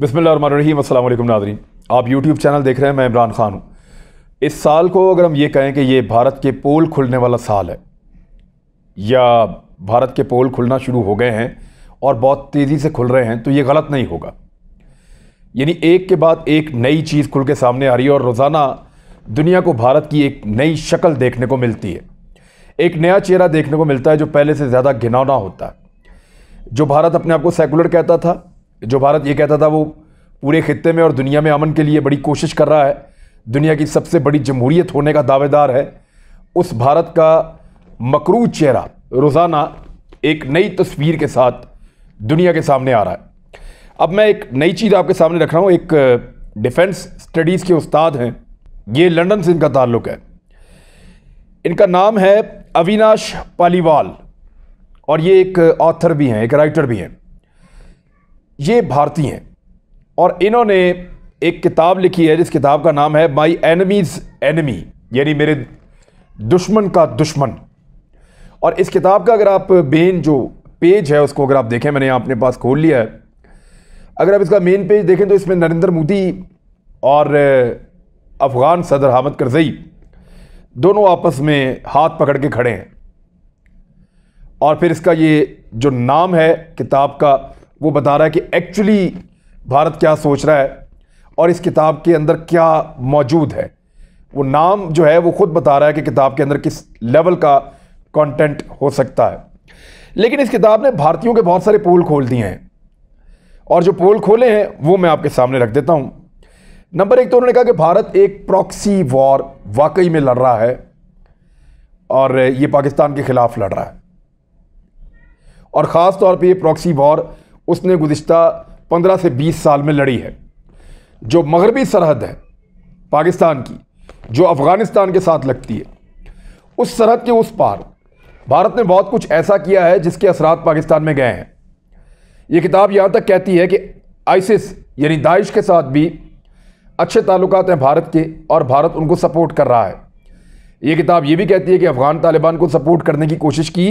बसमिलकुम नाजरीन आप YouTube channel देख रहे हैं मैं इमरान खान हूँ इस साल को अगर हम ये कहें कि ये भारत के पोल खुलने वाला साल है या भारत के पोल खुलना शुरू हो गए हैं और बहुत तेज़ी से खुल रहे हैं तो ये गलत नहीं होगा यानी एक के बाद एक नई चीज़ खुल के सामने आ रही है और रोज़ाना दुनिया को भारत की एक नई शक्ल देखने को मिलती है एक नया चेहरा देखने को मिलता है जो पहले से ज़्यादा घिनौना होता है जो भारत अपने आप को सेकुलर कहता था जो भारत ये कहता था वो पूरे खत्े में और दुनिया में अमन के लिए बड़ी कोशिश कर रहा है दुनिया की सबसे बड़ी जमहूरियत होने का दावेदार है उस भारत का मकरू चेहरा रोज़ाना एक नई तस्वीर के साथ दुनिया के सामने आ रहा है अब मैं एक नई चीज़ आपके सामने रख रहा हूँ एक डिफेंस स्टडीज़ के उस्ताद हैं ये लंदन से इनका ताल्लुक़ है इनका नाम है अविनाश पालीवाल और ये एक ऑथर भी हैं एक राइटर भी हैं ये भारतीय हैं और इन्होंने एक किताब लिखी है जिस किताब का नाम है माई एनमीज़ एनमी यानी मेरे दुश्मन का दुश्मन और इस किताब का अगर आप मेन जो पेज है उसको अगर आप देखें मैंने अपने पास खोल लिया है अगर आप इसका मेन पेज देखें तो इसमें नरेंद्र मोदी और अफ़गान सदर हामद करजई दोनों आपस में हाथ पकड़ के खड़े हैं और फिर इसका ये जो नाम है किताब का वो बता रहा है कि एक्चुअली भारत क्या सोच रहा है और इस किताब के अंदर क्या मौजूद है वो नाम जो है वो खुद बता रहा है कि किताब के अंदर किस लेवल का कंटेंट हो सकता है लेकिन इस किताब ने भारतीयों के बहुत सारे पोल खोल दिए हैं और जो पोल खोले हैं वो मैं आपके सामने रख देता हूँ नंबर एक तो उन्होंने कहा कि भारत एक प्रॉक्सी वॉर वाकई में लड़ रहा है और ये पाकिस्तान के ख़िलाफ़ लड़ रहा है और ख़ास तौर पे ये प्रॉक्सी वॉर उसने गुज्त पंद्रह से बीस साल में लड़ी है जो मगरबी सरहद है पाकिस्तान की जो अफ़गानिस्तान के साथ लगती है उस सरहद के उस पार भारत ने बहुत कुछ ऐसा किया है जिसके असरात पाकिस्तान में गए हैं ये किताब यहाँ तक कहती है कि आइसिस यानी दाइश के साथ भी अच्छे ताल्लुक हैं भारत के और भारत उनको सपोर्ट कर रहा है ये किताब ये भी कहती है कि अफ़गान तालिबान को सपोर्ट करने की कोशिश की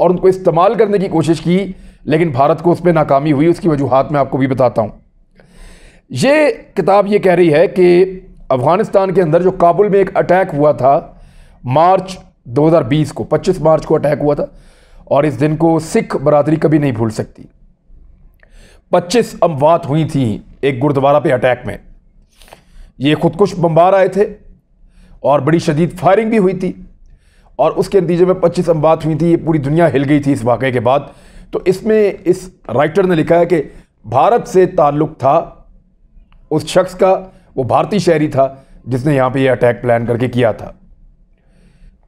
और उनको इस्तेमाल करने की कोशिश की लेकिन भारत को उस पर नाकामी हुई उसकी वजूहत मैं आपको भी बताता हूँ ये किताब ये कह रही है कि अफ़गानिस्तान के अंदर जो काबुल में एक अटैक हुआ था मार्च 2020 को 25 मार्च को अटैक हुआ था और इस दिन को सिख बरदरी कभी नहीं भूल सकती 25 अमवात हुई थी एक गुरुद्वारा पे अटैक में ये खुदकुश बम्बार आए थे और बड़ी शदीद फायरिंग भी हुई थी और उसके नतीजे में 25 अमवात हुई थी ये पूरी दुनिया हिल गई थी इस वाक़े के बाद तो इसमें इस राइटर ने लिखा है कि भारत से ताल्लुक़ था उस शख्स का वो भारतीय शहरी था जिसने यहाँ पे ये अटैक प्लान करके किया था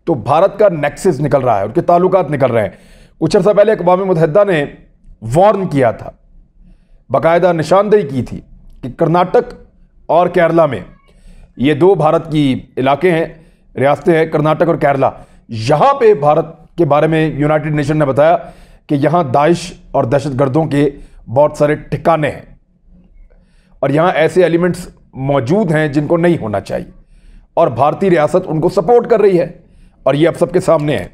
तो भारत का नेक्सिस निकल रहा है उनके ताल्लुकात निकल रहे हैं कुछ अर्सा पहले अकवा मुतहदा ने वार्न किया था बाकायदा निशानदेही की थी कि कर्नाटक और केरला में ये दो भारत की इलाके हैं रियासतें हैं कर्नाटक और केरला यहाँ पे भारत के बारे में यूनाइटेड नेशन ने बताया कि यहाँ दाइश और दहशतगर्दों के बहुत सारे ठिकाने हैं और यहाँ ऐसे एलिमेंट्स मौजूद हैं जिनको नहीं होना चाहिए और भारतीय रियासत उनको सपोर्ट कर रही है और ये अब सबके सामने है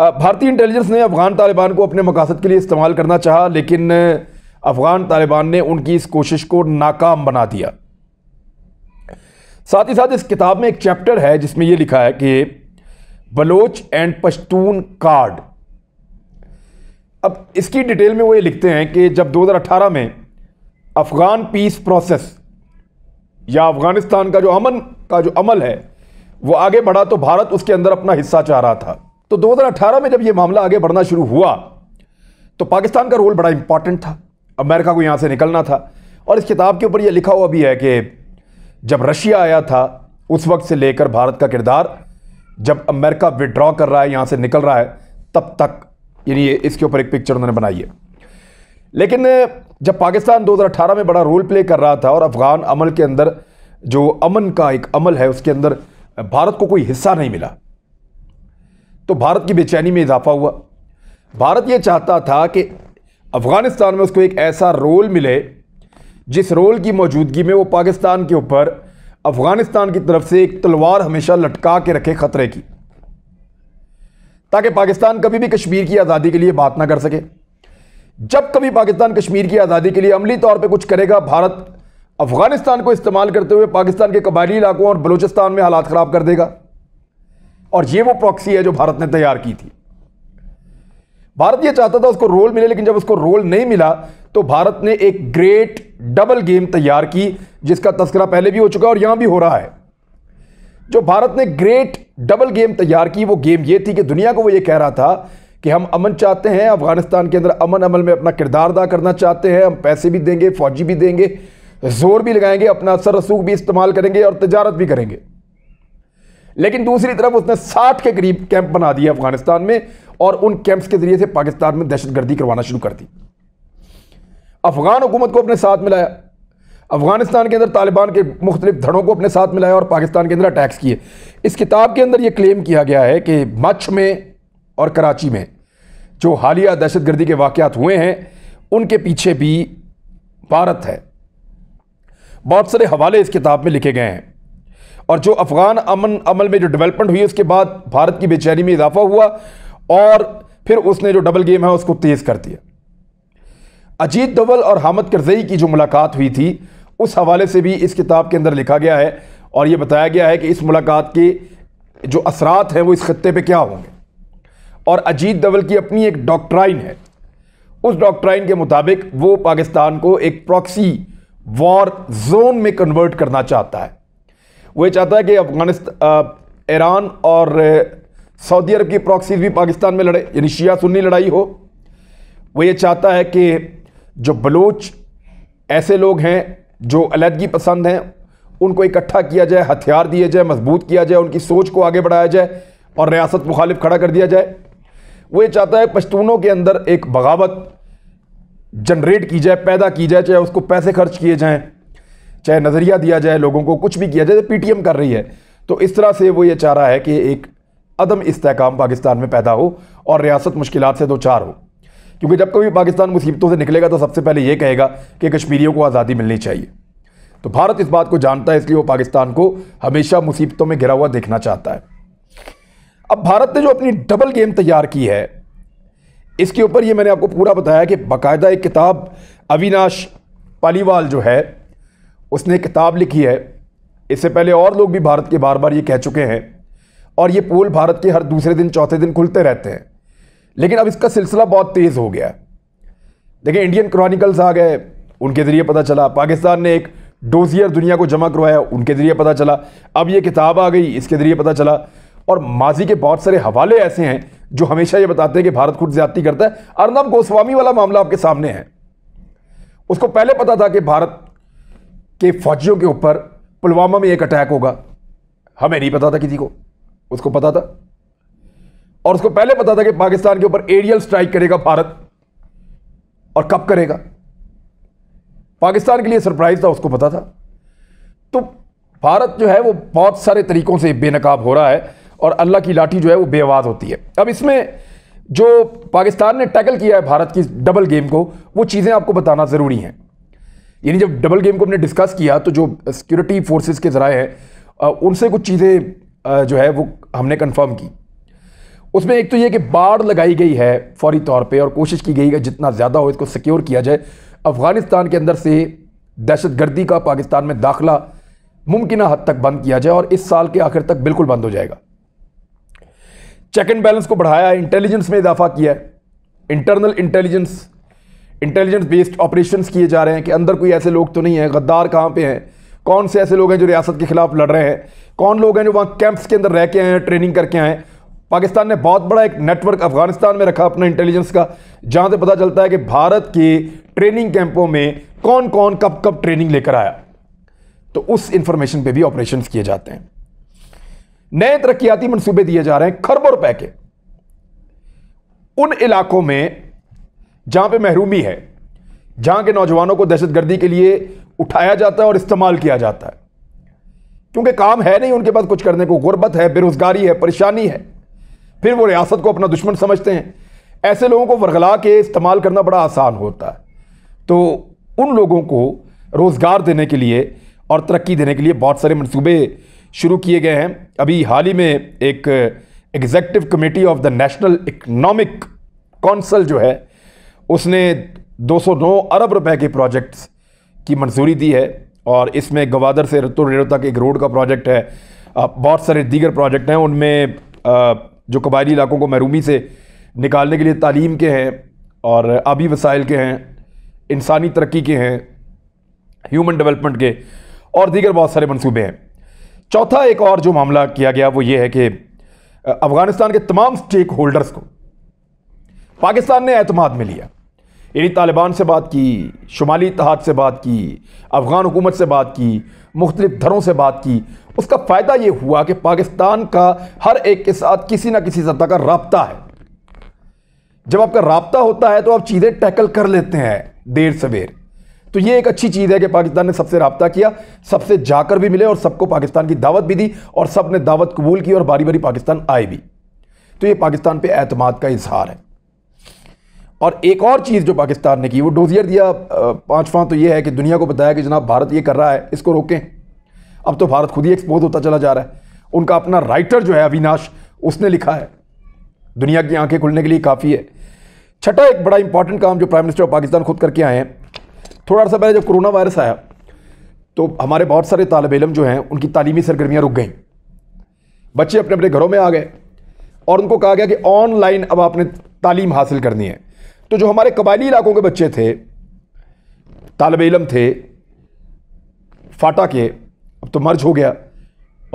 भारतीय इंटेलिजेंस ने अफ़गान तालिबान को अपने मकासद के लिए इस्तेमाल करना चाहा लेकिन अफ़गान तालिबान ने उनकी इस कोशिश को नाकाम बना दिया साथ ही साथ इस किताब में एक चैप्टर है जिसमें यह लिखा है कि बलोच एंड पश्तून कार्ड अब इसकी डिटेल में वो ये लिखते हैं कि जब 2018 में अफ़गान पीस प्रोसेस या अफ़गानिस्तान का जो अमन का जो अमल है वो आगे बढ़ा तो भारत उसके अंदर अपना हिस्सा चाह रहा था तो 2018 में जब ये मामला आगे बढ़ना शुरू हुआ तो पाकिस्तान का रोल बड़ा इंपॉर्टेंट था अमेरिका को यहाँ से निकलना था और इस किताब के ऊपर यह लिखा हुआ भी है कि जब रशिया आया था उस वक्त से लेकर भारत का किरदार जब अमेरिका विड्रॉ कर रहा है यहाँ से निकल रहा है तब तक यानी ये इसके ऊपर एक पिक्चर उन्होंने बनाई है लेकिन जब पाकिस्तान 2018 में बड़ा रोल प्ले कर रहा था और अफ़गान अमल के अंदर जो अमन का एक अमल है उसके अंदर भारत को कोई हिस्सा नहीं मिला तो भारत की बेचैनी में इजाफा हुआ भारत ये चाहता था कि अफ़गानिस्तान में उसको एक ऐसा रोल मिले जिस रोल की मौजूदगी में वो पाकिस्तान के ऊपर अफ़गानिस्तान की तरफ से एक तलवार हमेशा लटका के रखे ख़तरे की ताकि पाकिस्तान कभी भी कश्मीर की आज़ादी के लिए बात ना कर सके जब कभी पाकिस्तान कश्मीर की आज़ादी के लिए अमली तौर पर कुछ करेगा भारत अफ़गानिस्तान को इस्तेमाल करते हुए पाकिस्तान के कबायली इलाकों और बलूचिस्तान में हालात ख़राब कर देगा और ये वो प्रॉक्सी है जो भारत ने तैयार की थी भारत ये चाहता था उसको रोल मिले लेकिन जब उसको रोल नहीं मिला तो भारत ने एक ग्रेट डबल गेम तैयार की जिसका तस्करा पहले भी हो चुका है और यहां भी हो रहा है जो भारत ने ग्रेट डबल गेम तैयार की वो गेम ये थी कि दुनिया को वो ये कह रहा था कि हम अमन चाहते हैं अफगानिस्तान के अंदर अमन अमल में अपना किरदार अदा करना चाहते हैं हम पैसे भी देंगे फौजी भी देंगे जोर भी लगाएंगे अपना असर रसूख भी इस्तेमाल करेंगे और तजारत भी करेंगे लेकिन दूसरी तरफ उसने साठ के करीब कैंप बना दिए अफगानिस्तान में और उन कैंप्स के जरिए से पाकिस्तान में दहशतगर्दी करवाना शुरू कर दी अफगान हुकूमत को अपने साथ मिलाया अफगानिस्तान के अंदर तालिबान के मुख्तलिफ धड़ों को अपने साथ मिलाया और पाकिस्तान के अंदर अटैक्स किए इस किताब के अंदर ये क्लेम किया गया है कि मच्छ में और कराची में जो हालिया दहशत गर्दी के वाक़ात हुए हैं उनके पीछे भी भारत है बहुत सारे हवाले इस किताब में लिखे गए हैं और जो अफ़गान अमन अमल में जो डेवलपमेंट हुई उसके बाद भारत की बेचैनी में इजाफा हुआ और फिर उसने जो डबल गेम है उसको तेज़ कर दिया अजीत धवल और हामद करजई की जो मुलाकात हुई थी उस हवाले से भी इस किताब के अंदर लिखा गया है और ये बताया गया है कि इस मुलाकात के जो असरात हैं वो इस खत्े पर क्या होंगे और अजीत दवल की अपनी एक डॉक्ट्राइन है उस डॉक्ट्राइन के मुताबिक वो पाकिस्तान को एक प्रॉक्सी वॉर जोन में कन्वर्ट करना चाहता है वो ये चाहता है कि अफगानिस्तान ईरान और सऊदी अरब की प्रॉक्सीज भी पाकिस्तान में लड़े यानी शिया सुन्नी लड़ाई हो वो ये चाहता है कि जो बलोच ऐसे लोग हैं जो अलहदगी पसंद हैं उनको इकट्ठा किया जाए हथियार दिए जाए मजबूत किया जाए उनकी सोच को आगे बढ़ाया जाए और रियासत मुखालिफ खड़ा कर दिया जाए वो ये चाहता है पश्तूनों के अंदर एक बगावत जनरेट की जाए पैदा की जाए चाहे उसको पैसे खर्च किए जाएँ चाहे नज़रिया दिया जाए लोगों को कुछ भी किया जाए पी टी एम कर रही है तो इस तरह से वो ये चाह रहा है कि एक अदम इसकाम पाकिस्तान में पैदा हो और रियासत मुश्किल से दो चार हो क्योंकि जब कभी पाकिस्तान मुसीबतों से निकलेगा तो सबसे पहले ये कहेगा कि कश्मीरियों को आज़ादी मिलनी चाहिए तो भारत इस बात को जानता है इसलिए वो पाकिस्तान को हमेशा मुसीबतों में घिरा हुआ देखना चाहता है अब भारत ने जो अपनी डबल गेम तैयार की है इसके ऊपर ये मैंने आपको पूरा बताया कि बाकायदा एक किताब अविनाश पालीवाल जो है उसने किताब लिखी है इससे पहले और लोग भी भारत के बार बार ये कह चुके हैं और ये पोल भारत के हर दूसरे दिन चौथे दिन खुलते रहते हैं लेकिन अब इसका सिलसिला बहुत तेज़ हो गया है देखिए इंडियन क्रॉनिकल्स आ गए उनके ज़रिए पता चला पाकिस्तान ने एक डोजियर दुनिया को जमा करवाया उनके ज़रिए पता चला अब ये किताब आ गई इसके ज़रिए पता चला और माजी के बहुत सारे हवाले ऐसे हैं जो हमेशा ये बताते हैं कि भारत खुद ज्यादती करता है अर्नब गोस्वामी वाला मामला आपके सामने है उसको पहले पता था कि भारत के फौजियों के ऊपर पुलवामा में एक अटैक होगा हमें नहीं पता था किसी को उसको पता था और उसको पहले पता था कि पाकिस्तान के ऊपर एरियल स्ट्राइक करेगा भारत और कब करेगा पाकिस्तान के लिए सरप्राइज था उसको पता था तो भारत जो है वो बहुत सारे तरीकों से बेनकाब हो रहा है और अल्लाह की लाठी जो है वो बेआवाज़ होती है अब इसमें जो पाकिस्तान ने टैकल किया है भारत की डबल गेम को वो चीज़ें आपको बताना ज़रूरी हैं यानी जब डबल गेम को हमने डिस्कस किया तो जो सिक्योरिटी फोर्सेस के ज़राए हैं उनसे कुछ चीज़ें जो है वो हमने कंफर्म की उसमें एक तो ये कि बाढ़ लगाई गई है फौरी तौर पे और कोशिश की गई है जितना ज़्यादा हो इसको सिक्योर किया जाए अफ़गानिस्तान के अंदर से दहशत गर्दी का पाकिस्तान में दाखिला मुमकिन हद तक बंद किया जाए और इस साल के आखिर तक बिल्कुल बंद हो जाएगा चेक एंड बैलेंस को बढ़ाया है इंटेलिजेंस में इजाफा किया है internal intelligence intelligence based operation किए जा रहे हैं कि अंदर कोई ऐसे लोग तो नहीं है गद्दार कहाँ पर हैं कौन से ऐसे लोग हैं जो रियासत के खिलाफ लड़ रहे हैं कौन लोग हैं जो वहाँ कैंप्स के अंदर रह के आए हैं ट्रेनिंग करके आए हैं पाकिस्तान ने बहुत बड़ा एक नेटवर्क अफगानिस्तान में रखा अपना इंटेलिजेंस का जहां से पता चलता है कि भारत के ट्रेनिंग कैंपों में कौन कौन कब कब ट्रेनिंग लेकर आया तो उस इंफॉर्मेशन पे भी ऑपरेशन किए जाते हैं नए तरक्याती मनसूबे दिए जा रहे हैं खरबों रुपए के उन इलाकों में जहां पर महरूमी है जहां के नौजवानों को दहशतगर्दी के लिए उठाया जाता है और इस्तेमाल किया जाता है क्योंकि काम है नहीं उनके पास कुछ करने को गुर्बत है बेरोजगारी है परेशानी है फिर वो रियासत को अपना दुश्मन समझते हैं ऐसे लोगों को वरगला के इस्तेमाल करना बड़ा आसान होता है तो उन लोगों को रोज़गार देने के लिए और तरक्की देने के लिए बहुत सारे मनसूबे शुरू किए गए हैं अभी हाल ही में एक executive committee of the national economic council जो है उसने 209 अरब रुपए के प्रोजेक्ट्स की मंजूरी दी है और इसमें गवादर से रत्तो रेड़ो तक एक रोड का प्रोजेक्ट है बहुत सारे दीगर प्रोजेक्ट हैं उनमें जो कबायली इलाकों को महरूमी से निकालने के लिए तालीम के हैं और आबी वसाइल के हैं इंसानी तरक्की के हैं ह्यूमन डेवलपमेंट के और दीगर बहुत सारे मनसूबे हैं चौथा एक और जो मामला किया गया वो ये है कि अफ़गानिस्तान के तमाम स्टेक होल्डर्स को पाकिस्तान ने अतमाद में लिया यानी तालिबान से बात की शुमाली इतिहाद से बात की अफ़गान हुकूमत से बात की मुख्तलिफ धरों से बात की उसका फ़ायदा ये हुआ कि पाकिस्तान का हर एक के साथ किसी न किसी सतह का रबता है जब आपका रबता होता है तो आप चीज़ें टैकल कर लेते हैं देर सवेर तो ये एक अच्छी चीज़ है कि पाकिस्तान ने सबसे रबता किया सबसे जाकर भी मिले और सबको पाकिस्तान की दावत भी दी और सब ने दावत कबूल की और बारी बारी पाकिस्तान आए भी तो ये पाकिस्तान पर अतमाद का इजहार है और एक और चीज़ जो पाकिस्तान ने की वो डोजियर दिया पाँचवा तो ये है कि दुनिया को बताया कि जनाब भारत ये कर रहा है इसको रोकें अब तो भारत खुद ही एक्सपोज होता चला जा रहा है उनका अपना राइटर जो है अविनाश उसने लिखा है दुनिया की आंखें खुलने के लिए काफ़ी है छठा एक बड़ा इंपॉर्टेंट काम जो प्राइम मिनिस्टर ऑफ पाकिस्तान खुद करके आए हैं थोड़ा सा पहले जब कोरोना वायरस आया तो हमारे बहुत सारे तालब इलम जो हैं उनकी तालीमी सरगर्मियाँ रुक गई बच्चे अपने अपने घरों में आ गए और उनको कहा गया कि ऑनलाइन अब आपने तालीम हासिल करनी है तो जो हमारे कबायली इलाकों के बच्चे थे तालब इलम थे फाटा के अब तो मर्ज हो गया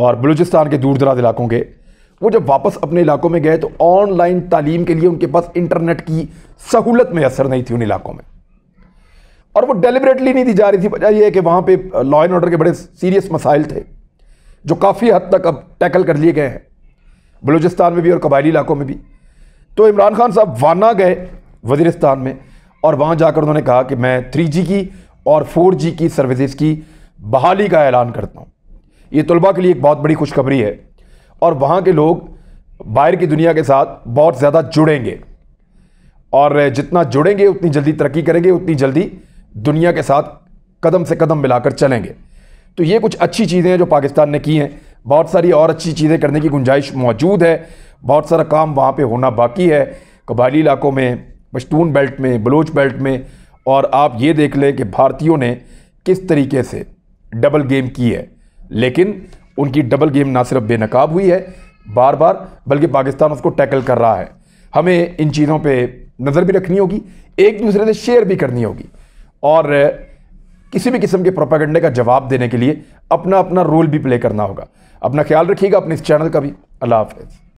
और बलूचिस्तान के दूर दराज इलाकों के वो जब वापस अपने इलाकों में गए तो ऑनलाइन तालीम के लिए उनके पास इंटरनेट की सहूलत में असर नहीं थी उन इलाकों में और वो डेलिबरेटली नहीं दी जा रही थी वजह यह है कि वहाँ पर लॉ एंड ऑर्डर के बड़े सीरियस मसाइल थे जो काफ़ी हद तक अब टैकल कर लिए गए हैं बलूचिस्तान में भी और कबायली इलाकों में भी तो इमरान खान साहब वाना गए वजीरस्तान में और वहाँ जाकर उन्होंने कहा कि मैं थ्री की और फोर की सर्विसेज की बहाली का ऐलान करता हूँ ये तलबा के लिए एक बहुत बड़ी खुशखबरी है और वहाँ के लोग बाहर की दुनिया के साथ बहुत ज़्यादा जुड़ेंगे और जितना जुड़ेंगे उतनी जल्दी तरक्की करेंगे उतनी जल्दी दुनिया के साथ कदम से कदम मिलाकर चलेंगे तो ये कुछ अच्छी चीज़ें हैं जो पाकिस्तान ने की हैं बहुत सारी और अच्छी चीज़ें करने की गुंजाइश मौजूद है बहुत सारा काम वहाँ पर होना बाकी है कबायली इलाकों में पश्तून बेल्ट में बलोच बेल्ट में और आप ये देख लें कि भारतीयों ने किस तरीके से डबल गेम की है लेकिन उनकी डबल गेम ना सिर्फ बेनकाब हुई है बार बार बल्कि पाकिस्तान उसको टैकल कर रहा है हमें इन चीज़ों पे नज़र भी रखनी होगी एक दूसरे से शेयर भी करनी होगी और किसी भी किस्म के प्रोपागंडे का जवाब देने के लिए अपना अपना रोल भी प्ले करना होगा अपना ख्याल रखिएगा अपने इस चैनल का भी अल्लाह हाफिज़